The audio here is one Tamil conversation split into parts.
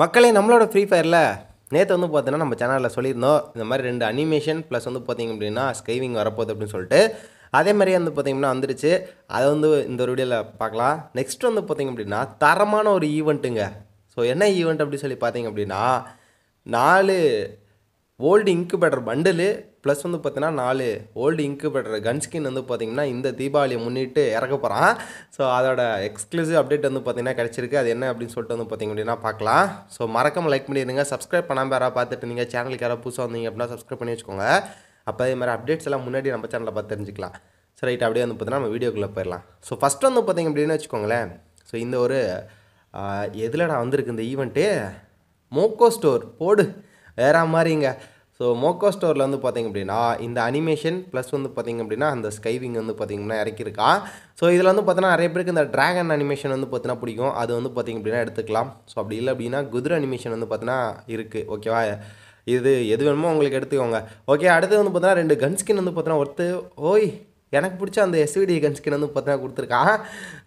மக்களே நம்மளோட ஃப்ரீ ஃபயரில் நேற்று வந்து பார்த்தீங்கன்னா நம்ம சேனலில் சொல்லியிருந்தோம் இந்த மாதிரி ரெண்டு அனிமேஷன் ப்ளஸ் வந்து பார்த்திங்க அப்படின்னா ஸ்கைவிங் வரப்போகுது அப்படின்னு சொல்லிட்டு அதே மாதிரியே வந்து பார்த்திங்கன்னா வந்துருச்சு அதை வந்து இந்த ஒரு வீடியோவில் பார்க்கலாம் நெக்ஸ்ட் வந்து பார்த்திங்க அப்படின்னா தரமான ஒரு ஈவெண்ட்டுங்க ஸோ என்ன ஈவெண்ட் அப்படின்னு சொல்லி பார்த்திங்க அப்படின்னா நாலு ஓல்டு இன்குபேட்டர் பண்டலு ப்ளஸ் வந்து பார்த்தீங்கன்னா நாலு ஓல்டு இன்குபேட்டர் கன் ஸ்கின் வந்து பார்த்திங்கன்னா இந்த தீபாவளியை முன்னிட்டு இறக்க போகிறான் ஸோ அதோட எக்ஸ்க்ளூசிவ் அப்டேட் வந்து பார்த்திங்கன்னா கிடச்சிருக்கு அது என்ன அப்படின்னு சொல்லிட்டு வந்து பார்த்திங்க அப்படின்னா பார்க்கலாம் ஸோ மறக்காமல் லைக் பண்ணிடுங்க சப்ஸ்கிரைப் பண்ணாமல் யாராவது பார்த்துட்டு இருந்தீங்க சேனலுக்கு யாராவது புதுசாக வந்தீங்க அப்படின்னா சப்ஸ்கிரைப் பண்ணி வச்சுக்கோங்க அப்போ அதே மாதிரி அப்டேட்ஸ் எல்லாம் முன்னாடி நம்ம சேனலில் பார்த்து தெரிஞ்சுக்கலாம் ஸோ ரைட் அப்படியே வந்து பார்த்தீங்கன்னா நம்ம வீடியோக்குள்ளே போயிடலாம் ஸோ ஃபஸ்ட் வந்து பார்த்திங்க அப்படின்னு வச்சுக்கோங்களேன் ஸோ இந்த ஒரு எதில் நான் வந்திருக்கு இந்த ஈவெண்ட்டு மோக்கோ ஸ்டோர் போடு வேறு மாதிரிங்க ஸோ மோக்கோ ஸ்டோரில் வந்து பார்த்திங்க அப்படின்னா இந்த அனிமேஷன் ப்ளஸ் வந்து பார்த்திங்க அப்படின்னா அந்த ஸ்கைவிங் வந்து பார்த்திங்கன்னா இறக்கியிருக்கா ஸோ இதில் வந்து பார்த்தீங்கன்னா நிறைய பேருக்கு இந்த ட்ராகன் அனிமேஷன் வந்து பார்த்தீங்கன்னா பிடிக்கும் அது வந்து பார்த்திங்க அப்படின்னா எடுத்துக்கலாம் ஸோ அப்படி இல்லை அப்படின்னா குதிரை அனிமேஷன் வந்து பார்த்தீங்கன்னா இருக்குது ஓகேவா இது எது வேணுமோ உங்களுக்கு எடுத்துக்கோங்க ஓகே அடுத்து வந்து பார்த்தீங்கன்னா ரெண்டு கன் ஸ்கின் வந்து பார்த்தீங்கன்னா ஒருத்து ஓய் எனக்கு பிடிச்ச அந்த எஸ்விடி கன் ஸ்கின் வந்து பார்த்தீங்கன்னா கொடுத்துருக்கா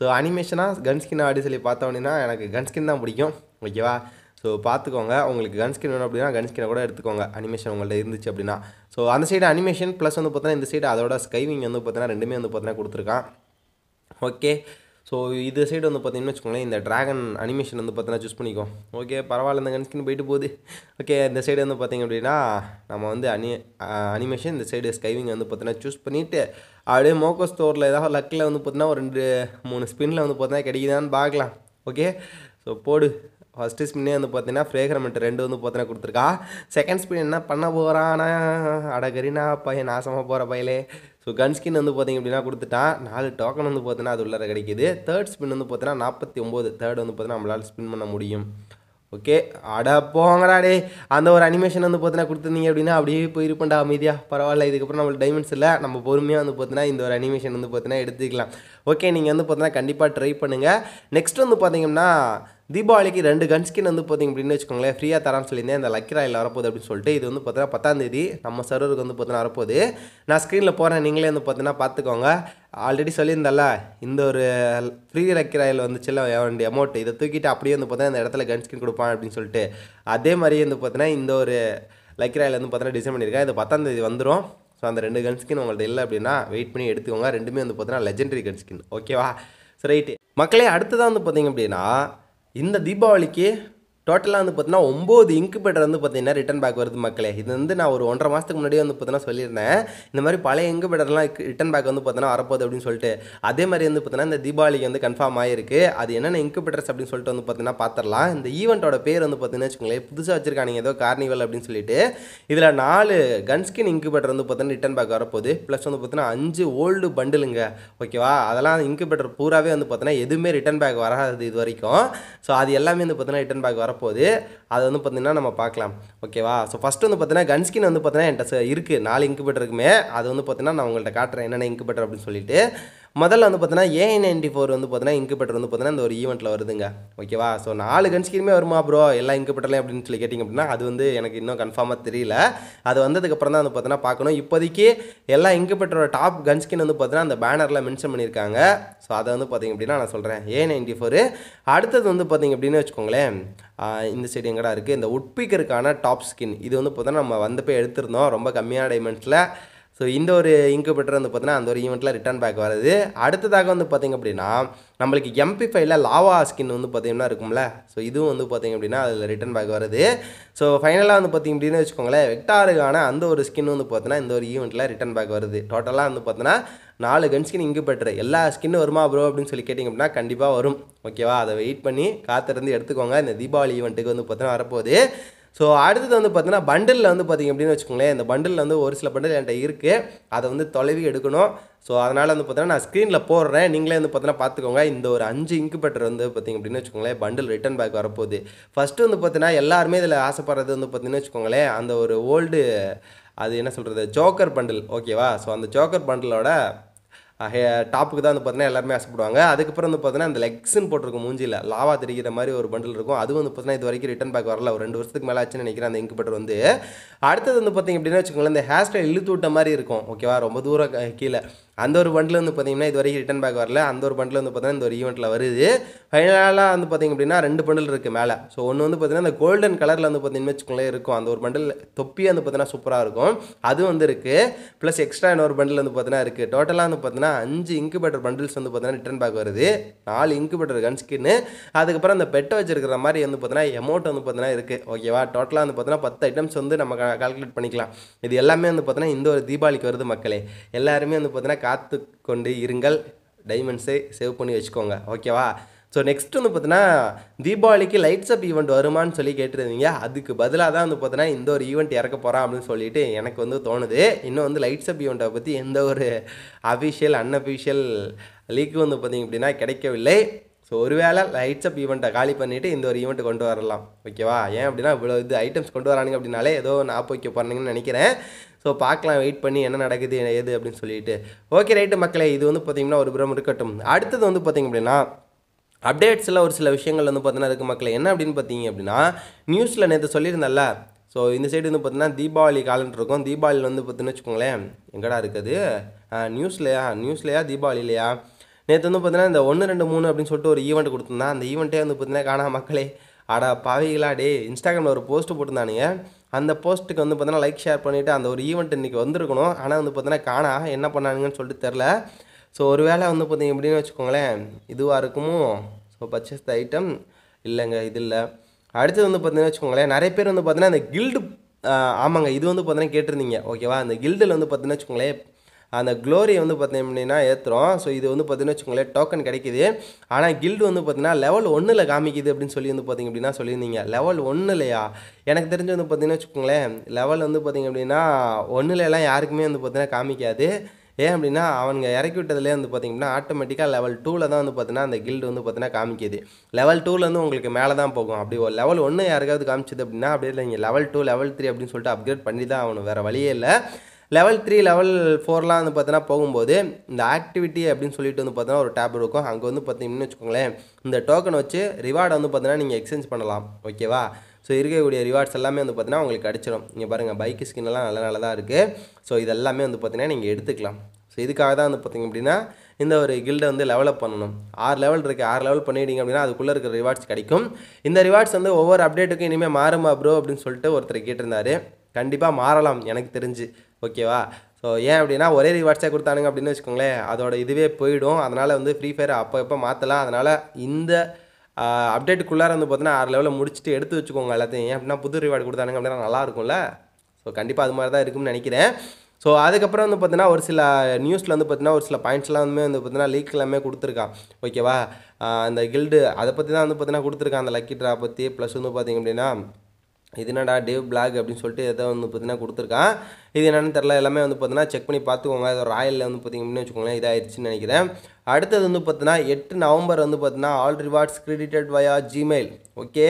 ஸோ அனிமேஷனாக கன் ஸ்கின் சொல்லி பார்த்தோம் அப்படின்னா எனக்கு கன் ஸ்கின் தான் பிடிக்கும் ஓகேவா ஸோ பார்த்துக்கோங்க உங்களுக்கு கன்ஸ்கின் வேணும் அப்படின்னா கன்ஸ்கினை கூட எடுத்துக்கோங்க அனிமேஷன் உங்கள்கிட்ட இருந்துச்சு அப்படின்னா ஸோ அந்த சைடு அனிமேஷன் ப்ளஸ் வந்து பார்த்தீங்கன்னா இந்த சைடு அதோட ஸ்கைவிங் வந்து பார்த்தீங்கன்னா ரெண்டுமே வந்து பார்த்தீங்கன்னா கொடுத்துருக்கான் ஓகே ஸோ இது சைடு வந்து பார்த்தீங்கன்னு வச்சுக்கோங்களேன் இந்த ட்ராகன் அனிமேஷன் வந்து பார்த்தீங்கன்னா சூஸ் பண்ணிக்கோ ஓகே பரவாயில்ல இந்த கன்ஸ்கின் போயிட்டு போகுது ஓகே இந்த சைடு வந்து பார்த்திங்க அப்படின்னா நம்ம வந்து அனி அனிமேஷன் இந்த சைடு ஸ்கைவிங் வந்து பார்த்தீங்கன்னா சூஸ் பண்ணிவிட்டு அப்படியே மோக்கோ ஸ்டோரில் ஏதாவது லக்கில் வந்து பார்த்தீங்கன்னா ஒரு ரெண்டு மூணு ஸ்பின்னில் வந்து பார்த்தீங்கன்னா கிடைக்குதான்னு பார்க்கலாம் ஓகே ஸோ போடு ஃபஸ்ட்டு ஸ்பின்னே வந்து பார்த்தீங்கன்னா ஃப்ரேக்ரமெண்ட் ரெண்டு வந்து பார்த்தீங்கன்னா கொடுத்துருக்கா செகண்ட் ஸ்பின் என்ன பண்ண போகிறானா அடகரினா பையன் நாசமாக போகிற பையலே ஸோ கன் ஸ்கின் வந்து பார்த்திங்க அப்படின்னா கொடுத்துட்டான் நாலு டோக்கன் வந்து பார்த்தீங்கன்னா அது உள்ளார கிடைக்கிது தேர்ட் ஸ்பின் வந்து பார்த்தீங்கன்னா நாற்பத்தி ஒம்பது தேர்ட் வந்து பார்த்தீங்கன்னா நம்மளால் ஸ்பின் பண்ண முடியும் ஓகே அட போங்கடா டே அந்த ஒரு அனிமேஷன் வந்து பார்த்தீங்கன்னா கொடுத்துருந்தீங்க அப்படின்னா அப்படியே போயிருப்பேன்டா அமைதியாக பரவாயில்ல இதுக்கப்புறம் நம்மளுக்கு டைமண்ட்ஸ் இல்லை நம்ம பொறுமையாக வந்து பார்த்தீங்கன்னா இந்த ஒரு அனிமேஷன் வந்து பார்த்தீங்கன்னா எடுத்துக்கலாம் ஓகே நீங்கள் வந்து பார்த்தீங்கன்னா கண்டிப்பாக ட்ரை பண்ணுங்கள் நெக்ஸ்ட் வந்து பார்த்தீங்கன்னா தீபாவளிக்கு ரெண்டு கன் ஸ்கின் வந்து பார்த்திங்க அப்படின்னு வச்சுக்கோங்களேன் ஃப்ரீயாக தரான்னு சொல்லியிருந்தேன் இந்த லக்கிராயில் வரப்போகுது அப்படின்னு சொல்லிட்டு இது வந்து பார்த்தீங்கன்னா பத்தாந்தேதி நம்ம சர்வருக்கு வந்து பார்த்தீங்கன்னா வரப்போகுது நான் ஸ்க்ரீனில் போகிறேன் நீங்களே வந்து பார்த்தீங்கன்னா பார்த்துக்கோங்க ஆல்ரெடி சொல்லியிருந்தல இந்த ஒரு ஃப்ரீ லக்கிராயில் வந்து சில வேண்டிய அமௌண்ட் இதை தூக்கிட்டு அப்படியே வந்து பார்த்தீங்கன்னா இந்த இடத்துல கன் ஸ்கின் கொடுப்பான் அப்படின்னு சொல்லிட்டு அதே மாதிரியே வந்து பார்த்தீங்கன்னா இந்த ஒரு லக்கிராயில் வந்து பார்த்தீங்கன்னா டிசைன் பண்ணியிருக்கேன் இது பத்தாந்தேதி வந்துடும் ஸோ அந்த ரெண்டு கன் ஸ்கின் உங்கள்ட்ட இல்லை அப்படின்னா வெயிட் பண்ணி எடுத்துக்கோங்க ரெண்டுமே வந்து பார்த்தீங்கன்னா லெஜெண்டரி கன் ஸ்கின் ஓகேவா ஸோ ரைட்டு மக்களே அடுத்ததாக வந்து பார்த்தீங்க அப்படின்னா இந்த தீபாவளிக்கு டோட்டலாக வந்து பார்த்தீங்கன்னா ஒம்பது இன்குபேட்டர் வந்து பார்த்தீங்கன்னா ரிட்டன் பேக் வருது மக்களே இது வந்து நான் ஒரு ஒன்றரை மாதத்துக்கு முன்னாடியே வந்து பார்த்தீங்கன்னா சொல்லியிருந்தேன் இந்த மாதிரி பழைய இன்குபேட்டர்லாம் ரிட்டன் பேக் வந்து பார்த்தீங்கன்னா வரப்போகுது அப்படின்னு சொல்லிட்டு அதே மாதிரி வந்து பார்த்தீங்கன்னா இந்த தீபாவளிக்கு வந்து கன்ஃபார்ம் ஆயிருக்கு அது என்னென்ன இன்குபேட்டர்ஸ் அப்படின்னு சொல்லிட்டு வந்து பார்த்தீங்கன்னா பார்த்துடலாம் இந்த ஈவெண்ட்டோட பேர் வந்து பார்த்தீங்கன்னா வச்சுக்கோங்களேன் புதுசாக வச்சிருக்காங்க ஏதோ கார்னிவல் அப்படின்னு சொல்லிட்டு இதில் நாலு கன்ஸ்கின் இன்குபேட்டர் வந்து பார்த்தீங்கன்னா ரிட்டன் பேக் வரப்போகுது ப்ளஸ் வந்து பார்த்தீங்கன்னா அஞ்சு ஓல்டு பண்டிலுங்க ஓகேவா அதெல்லாம் இன்குபேட்டர் பூராவே வந்து பார்த்தீங்கன்னா எதுவுமே ரிட்டன் பேக் வராது இது வரைக்கும் ஸோ அது எல்லாமே வந்து பார்த்தீங்கன்னா ரிட்டன் பேக் வர வரப்போகுது அது வந்து பார்த்திங்கன்னா நம்ம பார்க்கலாம் ஓகேவா ஸோ ஃபஸ்ட்டு வந்து பார்த்தீங்கன்னா ஸ்கின் வந்து பார்த்தீங்கன்னா என்கிட்ட இருக்குது நாலு இன்குபேட்டர் இருக்குமே அது வந்து பார்த்தீங்கன்னா நான் உங்கள்கிட்ட காட்டுறேன் என்னென்ன இன்குபேட்டர் அப்படின்னு சொல்லிட்டு முதல்ல வந்து பார்த்தீங்கன்னா ஏஐ நைன்டி ஃபோர் வந்து பார்த்தீங்கன்னா இன்குபேட்டர் வந்து பார்த்தீங்கன்னா இந்த ஒரு ஈவெண்ட்டில் வருதுங்க ஓகேவா ஸோ நாலு கன்ஸ்கினுமே வருமா ப்ரோ எல்லா இன்குபேட்டர்லையும் அப்படின்னு சொல்லி கேட்டிங்க அப்படின்னா அது வந்து எனக்கு இன்னும் கன்ஃபார்மாக தெரியல அது வந்ததுக்கப்புறம் தான் வந்து பார்த்தீங்கன்னா பார்க்கணும் இப்போதைக்கு எல்லா இன்குபேட்டரோட டாப் ஸ்கின் வந்து பார்த்தீங்கன்னா அந்த பேனரில் மென்ஷன் பண்ணியிருக்காங்க ஸோ அதை வந்து பார்த்திங்க அப்படின்னா நான் சொல்கிறேன் ஏ நைன்டி ஃபோரு அடுத்தது வந்து பார்த்திங்க அப்படின்னு வச்சுக்கோங்களேன் இந்த சைடு எங்கடா இருக்குது இந்த உட்பிக்கருக்கான டாப் ஸ்கின் இது வந்து பார்த்தோன்னா நம்ம வந்தப்போ எடுத்திருந்தோம் ரொம்ப கம்மியான டைமெண்ட்ஸில் ஸோ இந்த ஒரு இன்குபேட்டர் வந்து பார்த்தீங்கன்னா அந்த ஒரு ஈவெண்ட்டில் ரிட்டர்ன் பேக் வருது அடுத்ததாக வந்து பார்த்திங்க அப்படின்னா நம்மளுக்கு எம்பி ஃபைவ்ல லாவா ஸ்கின் வந்து பார்த்திங்கன்னா இருக்கும்ல ஸோ இதுவும் வந்து பார்த்திங்க அப்படின்னா அதில் ரிட்டர்ன் பேக் வருது ஸோ ஃபைனலாக வந்து பார்த்திங்க அப்படின்னு வச்சுக்கோங்களேன் வெக்டாருக்கான அந்த ஒரு ஸ்கின் வந்து பார்த்தீங்கன்னா இந்த ஒரு ஈவெண்ட்டில் ரிட்டர்ன் பேக் வருது டோட்டலாக வந்து பார்த்தீங்கன்னா நாலு கன் ஸ்கின் இங்கு பெற்று எல்லா ஸ்கின் வருமா ப்ரோ அப்படின்னு சொல்லி கேட்டிங்க அப்படின்னா கண்டிப்பாக வரும் ஓகேவா அதை வெயிட் பண்ணி காத்திருந்து எடுத்துக்கோங்க இந்த தீபாவளி ஈவெண்ட்டுக்கு வந்து பார்த்தீங்கன்னா வரப்போகுது ஸோ அடுத்தது வந்து பார்த்தீங்கன்னா பண்டிலில் வந்து பார்த்திங்க அப்படின்னு வச்சுக்கோங்களேன் இந்த பண்டில் வந்து ஒரு சில பண்டில் என்கிட்ட இருக்குது அதை வந்து தொலைவி எடுக்கணும் ஸோ அதனால் வந்து பார்த்தீங்கன்னா நான் ஸ்க்ரீனில் போடுறேன் நீங்களே வந்து பார்த்தீங்கன்னா பார்த்துக்கோங்க இந்த ஒரு அஞ்சு இன்குபேட்டர் வந்து பார்த்திங்க அப்படின்னு வச்சுக்கோங்களேன் பண்டில் ரிட்டன் பேக் வரப்போகுது ஃபஸ்ட்டு வந்து பார்த்தீங்கன்னா எல்லாருமே இதில் ஆசைப்படுறது வந்து பார்த்திங்கன்னு வச்சுக்கோங்களேன் அந்த ஒரு ஓல்டு அது என்ன சொல்கிறது ஜோக்கர் பண்டில் ஓகேவா ஸோ அந்த ஜோக்கர் பண்டிலோட டாப்புக்கு தான் வந்து பார்த்தீங்கன்னா எல்லாருமே ஆசைப்படுவாங்க அதுக்கப்புறம் வந்து பார்த்தீங்கன்னா அந்த லெக்ஸுன்னு போட்டிருக்கும் மூஞ்சியில் லாவா தெரிகிற மாதிரி ஒரு பண்டில் இருக்கும் அது வந்து பார்த்தீங்கன்னா இது வரைக்கும் ரிட்டன் பேக் வரல ஒரு ரெண்டு வருஷத்துக்கு மேலே ஆச்சுன்னு நினைக்கிறேன் அந்த இங்கு பட்டர் வந்து அடுத்தது வந்து பார்த்திங்க அப்படின்னா வச்சுக்கோங்களேன் இந்த ஹேர் ஸ்டைல் இழுத்து விட்ட மாதிரி இருக்கும் ஓகேவா ரொம்ப தூரம் கீழே அந்த ஒரு பண்டில் வந்து பார்த்தீங்கன்னா இது வரைக்கும் ரிட்டன் பேக் வரல அந்த ஒரு பண்டில் வந்து பார்த்தீங்கன்னா இந்த ஒரு ஈவெண்ட்டில் வருது ஃபைனலாக வந்து பார்த்திங்க அப்படின்னா ரெண்டு பண்டில் இருக்குது மேலே ஸோ ஒன்று வந்து பார்த்திங்கன்னா அந்த கோல்டன் கலரில் வந்து பார்த்திங்கன்னா வச்சுக்கோங்களேன் இருக்கும் அந்த ஒரு பண்டில் தொப்பி வந்து பார்த்தீங்கன்னா சூப்பராக இருக்கும் அது வந்து இருக்குது ப்ளஸ் எக்ஸ்ட்ரா இன்னொரு பண்டில் வந்து பார்த்தீங்கன்னா இருக்குது டோட்டலாக வந்து பார்த்தீங்கன்னா பார்த்தீங்கன்னா அஞ்சு இன்குபேட்டர் பண்டில்ஸ் வந்து பார்த்தீங்கன்னா ரிட்டர்ன் பேக் வருது நாலு இன்குபேட்டர் கன் ஸ்கின்னு அதுக்கப்புறம் அந்த பெட்டை வச்சிருக்கிற மாதிரி வந்து பார்த்தீங்கன்னா எமௌண்ட் வந்து பார்த்தீங்கன்னா இருக்குது ஓகேவா டோட்டலாக வந்து பார்த்தீங்கன்னா பத்து ஐட்டம்ஸ் வந்து நம்ம கால்குலேட் பண்ணிக்கலாம் இது எல்லாமே வந்து பார்த்தீங்கன்னா இந்த ஒரு தீபாவளிக்கு வருது மக்களே எல்லாருமே வந்து பார்த்தீங்கன்னா காத்து கொண்டு இருங்கள் டைமண்ட்ஸை சேவ் பண்ணி வச்சுக்கோங்க ஓகேவா ஸோ நெக்ஸ்ட் வந்து பார்த்தீங்கன்னா தீபாவளிக்கு லைட்ஸ் அப் ஈவெண்ட் வருமானு சொல்லி கேட்டிருந்தீங்க அதுக்கு பதிலாக தான் வந்து பார்த்தீங்கன்னா இந்த ஒரு ஈவெண்ட் இறக்க போகிறான் அப்படின்னு சொல்லிட்டு எனக்கு வந்து தோணுது இன்னும் வந்து லைட்ஸ் அப் ஈவெண்ட்டை பற்றி எந்த ஒரு அஃபிஷியல் அன்அஃபிஷியல் லீக்கு வந்து பார்த்திங்க அப்படின்னா கிடைக்கவில்லை ஸோ ஒருவேளை லைட்ஸ் அப் ஈவெண்ட்டை காலி பண்ணிவிட்டு இந்த ஒரு ஈவெண்ட்டு கொண்டு வரலாம் ஓகேவா ஏன் அப்படின்னா இவ்வளோ இது ஐட்டம்ஸ் கொண்டு வரானுங்க அப்படின்னாலே ஏதோ நான் போய்க்க வைக்க நினைக்கிறேன் ஸோ பார்க்கலாம் வெயிட் பண்ணி என்ன நடக்குது எது அப்படின்னு சொல்லிட்டு ஓகே ரைட்டு மக்களே இது வந்து பார்த்திங்கன்னா ஒரு புறம் இருக்கட்டும் அடுத்தது வந்து பார்த்திங்க அப்படின்னா அப்டேட்ஸில் ஒரு சில விஷயங்கள் வந்து பார்த்தீங்கன்னா அதுக்கு மக்கள் என்ன அப்படின்னு பார்த்தீங்க அப்படின்னா நியூஸில் நேற்று சொல்லியிருந்தேன்ல ஸோ இந்த சைடு வந்து பார்த்தீங்கன்னா தீபாவளி காலண்ட் இருக்கும் தீபாவளியில் வந்து பார்த்தீங்கன்னு வச்சுக்கோங்களேன் எங்கடா இருக்குது நியூஸ்லையா நியூஸ்லையா தீபாவளிலையா நேற்று வந்து பார்த்தீங்கன்னா இந்த ஒன்று ரெண்டு மூணு அப்படின்னு சொல்லிட்டு ஒரு ஈவெண்ட் கொடுத்துருந்தா அந்த ஈவெண்ட்டே வந்து பார்த்தீங்கன்னா காணா மக்களே ஆடா பாவிகளா டே இன்ஸ்டாகிராமில் ஒரு போஸ்ட் போட்டிருந்தானுங்க அந்த போஸ்ட்டுக்கு வந்து பார்த்தீங்கன்னா லைக் ஷேர் பண்ணிவிட்டு அந்த ஒரு ஈவெண்ட் இன்றைக்கி வந்திருக்கணும் ஆனால் வந்து பார்த்தீங்கன்னா காணா என்ன பண்ணானுங்கன்னு சொல்லிட்டு தெரில ஸோ ஒரு வேளை வந்து பார்த்தீங்க எப்படின்னு வச்சுக்கோங்களேன் இதுவாக இருக்குமோ ஸோ பர்ச்சேஸ் த ஐட்டம் இல்லைங்க இது இல்லை அடுத்தது வந்து பார்த்தீங்கன்னா வச்சுக்கோங்களேன் நிறைய பேர் வந்து பார்த்தீங்கன்னா அந்த கில்டு ஆமாங்க இது வந்து பார்த்தீங்கன்னா கேட்டிருந்தீங்க ஓகேவா அந்த கில்டில் வந்து பார்த்தீங்கன்னா வச்சுக்கோங்களேன் அந்த க்ளோரி வந்து பார்த்தீங்க அப்படின்னா ஏற்றுறோம் ஸோ இது வந்து பார்த்தீங்கன்னா வச்சுக்கோங்களேன் டோக்கன் கிடைக்கிது ஆனால் கில்டு வந்து பார்த்தீங்கன்னா லெவல் ஒன்றில் காமிக்குது அப்படின்னு சொல்லி வந்து பார்த்தீங்க அப்படின்னா சொல்லியிருந்தீங்க லெவல் ஒன்று இல்லையா எனக்கு தெரிஞ்சு வந்து பார்த்தீங்கன்னா வச்சுக்கோங்களேன் லெவல் வந்து பார்த்தீங்க அப்படின்னா ஒன்றுலலாம் யாருக்குமே வந்து பார்த்தீங்கன்னா காமிக்காது ஏன் அப்படின்னா அவங்க இறக்கி விட்டதுலேயே வந்து பார்த்திங்கன்னா ஆட்டோமேட்டிக்காக லெவல் டூவில் தான் வந்து பார்த்தீங்கன்னா அந்த கில்டு வந்து பார்த்தீங்கன்னா காமிக்கிது லெவல் டூலேருந்து உங்களுக்கு மேலே தான் போகும் அப்படி ஒரு லெவல் ஒன்று யாருக்காவது காமிச்சது அப்படின்னா அப்படியே இல்லை நீங்கள் லெவல் டூ லெவல் த்ரீ அப்படின்னு சொல்லிட்டு அப்கிரேட் பண்ணி தான் அவனு வேறு வழியே இல்லை லெவல் த்ரீ லெவல் ஃபோர்லாம் வந்து பார்த்தீங்கன்னா போகும்போது இந்த ஆக்டிவிட்டி அப்படின்னு சொல்லிட்டு வந்து பார்த்தீங்கன்னா ஒரு டேப் இருக்கும் அங்கே வந்து பார்த்தீங்கன்னு வச்சுக்கோங்களேன் இந்த டோக்கன் வச்சு ரிவார்டை வந்து பார்த்தீங்கன்னா நீங்கள் எக்ஸ்சேஞ்ச் பண்ணலாம் ஓகேவா ஸோ இருக்கக்கூடிய ரிவார்ட்ஸ் எல்லாமே வந்து பார்த்தீங்கன்னா உங்களுக்கு கிடச்சிடும் நீங்கள் பாருங்கள் பைக்கு ஸ்கின்னெல்லாம் நல்ல நல்லதாக இருக்குது ஸோ இதெல்லாமே வந்து பார்த்தீங்கன்னா நீங்கள் எடுத்துக்கலாம் ஸோ இதுக்காக தான் வந்து பார்த்திங்க அப்படின்னா இந்த ஒரு கில்டை வந்து லெவலப் பண்ணணும் ஆறு லெவல் இருக்குது ஆறு லெவல் பண்ணிட்டீங்க அப்படின்னா அதுக்குள்ளே இருக்கிற ரிவார்ட்ஸ் கிடைக்கும் இந்த ரிவார்ட்ஸ் வந்து ஒவ்வொரு அப்டேட்டுக்கும் இனிமேல் மாறுமா ப்ரோ அப்படின்னு சொல்லிட்டு ஒருத்தர் கேட்டிருந்தாரு கண்டிப்பாக மாறலாம் எனக்கு தெரிஞ்சு ஓகேவா ஸோ ஏன் அப்படின்னா ஒரே ரிவார்ட்ஸாக கொடுத்தானுங்க அப்படின்னு வச்சுக்கோங்களேன் அதோட இதுவே போயிடும் அதனால் வந்து ஃப்ரீ ஃபயர் அப்போ எப்போ மாற்றலாம் அதனால் இந்த அப்டேட்டுக்குள்ளார வந்து பார்த்தீங்கன்னா ஆறு லெவலில் முடிச்சுட்டு எடுத்து வச்சுக்கோங்க எல்லாத்தையும் ஏன் அப்படின்னா புது ரிவார்டு கொடுத்தானுங்க அப்படின்னா நல்லா இருக்கும்ல ஸோ கண்டிப்பாக அது மாதிரி தான் இருக்கும்னு நினைக்கிறேன் ஸோ அதுக்கப்புறம் வந்து பார்த்தீங்கன்னா ஒரு சில நியூஸில் வந்து பார்த்தீங்கன்னா ஒரு சில பாயிண்ட்ஸ்லாம் வந்து பார்த்தீங்கன்னா லீக் எல்லாமே கொடுத்துருக்கான் ஓகேவா அந்த கில்டு அதை பற்றி தான் வந்து பார்த்தீங்கன்னா கொடுத்துருக்கான் அந்த லக்கி ட்ரா பற்றி ப்ளஸ் வந்து பார்த்திங்க அப்படின்னா இது என்னடா டேவ் பிளாக் அப்படின்னு சொல்லிட்டு எதை வந்து பார்த்தீங்கன்னா கொடுத்துருக்கான் இது என்னென்னு தெரில எல்லாமே வந்து பார்த்தீங்கன்னா செக் பண்ணி பார்த்துக்கோங்க இது ராயலில் வந்து பார்த்தீங்கன்னு வச்சுக்கோங்களேன் இதாகிடுச்சுன்னு நினைக்கிறேன் அடுத்தது வந்து பார்த்தீங்கன்னா எட்டு நவம்பர் வந்து பார்த்தீங்கன்னா all rewards credited via Gmail okay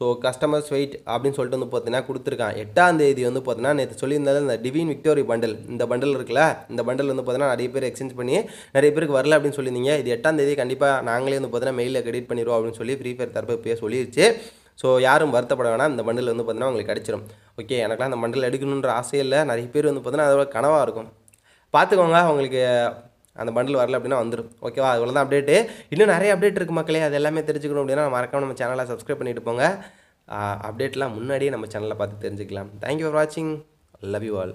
so customers wait அப்படின்னு சொல்லிட்டு வந்து பார்த்தீங்கன்னா கொடுத்துருக்கான் எட்டாம் தேதி வந்து பார்த்தீங்கன்னா நேற்று சொல்லியிருந்தாலும் இந்த டிவின் விக்டோரி பண்டல் இந்த பண்டல் இருக்குல்ல இந்த பண்டல் வந்து பார்த்தீங்கன்னா நிறைய பேர் எக்ஸ்சேஞ்ச் பண்ணி நிறைய பேருக்கு வரல அப்படின்னு சொல்லியிருந்தீங்க இது எட்டாம் தேதி கண்டிப்பாக நாங்களே வந்து பார்த்தீங்கன்னா மெயிலில் கிரெடிட் பண்ணிடுவோம் அப்படின்னு சொல்லி ஃப்ரீ ஃபயர் தரப்பு பேர் சொல்லிடுச்சு ஸோ யாரும் வருத்தப்பட வேணாம் இந்த மண்டில் வந்து பார்த்தீங்கன்னா உங்களுக்கு கிடச்சிரும் ஓகே எனக்குலாம் அந்த மண்டில் எடுக்கணுன்ற ஆசையே இல்லை நிறைய பேர் வந்து பார்த்தீங்கன்னா அதோட கனவாக இருக்கும் பார்த்துக்கோங்க உங்களுக்கு அந்த பண்டில் வரல அப்படின்னா வந்துடும் ஓகேவா இவ்வளோ தான் அப்டேட்டு இன்னும் நிறைய அப்டேட் இருக்குது மக்களே அது எல்லாமே தெரிஞ்சுக்கணும் அப்படின்னா மறக்காம நம்ம சேனலை சப்ஸ்கிரைப் பண்ணிட்டு போங்க அப்டேட்லாம் முன்னாடியே நம்ம சேனலில் பார்த்து தெரிஞ்சுக்கலாம் தேங்க்யூ ஃபார் வாட்சிங் லவ் யூ ஆல்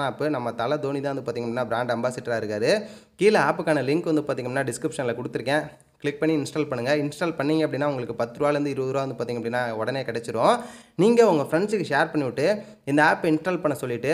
ஆனால் ஆப்பு நம்ம தலை தோனி தான் வந்து பார்த்திங்கன்னா பிராண்ட் அம்பாசிடராக இருக்கார் கீழே ஆப்புக்கான லிங்க் வந்து பார்த்திங்கன்னா டிஸ்கிரிப்ஷனில் கொடுத்துருக்கேன் கிளிக் பண்ணி இன்ஸ்டால் பண்ணுங்கள் இன்ஸ்டால் பண்ணிங்க அப்படின்னா உங்களுக்கு பத்து ரூபாலேருந்து இருபது ரூபா வந்து பார்த்திங்க அப்படின்னா உடனே கிடச்சிரும் நீங்கள் உங்கள் ஃப்ரெண்ட்ஸுக்கு ஷேர் பண்ணிவிட்டு இந்த ஆப் இன்ஸ்டால் பண்ண சொல்லிவிட்டு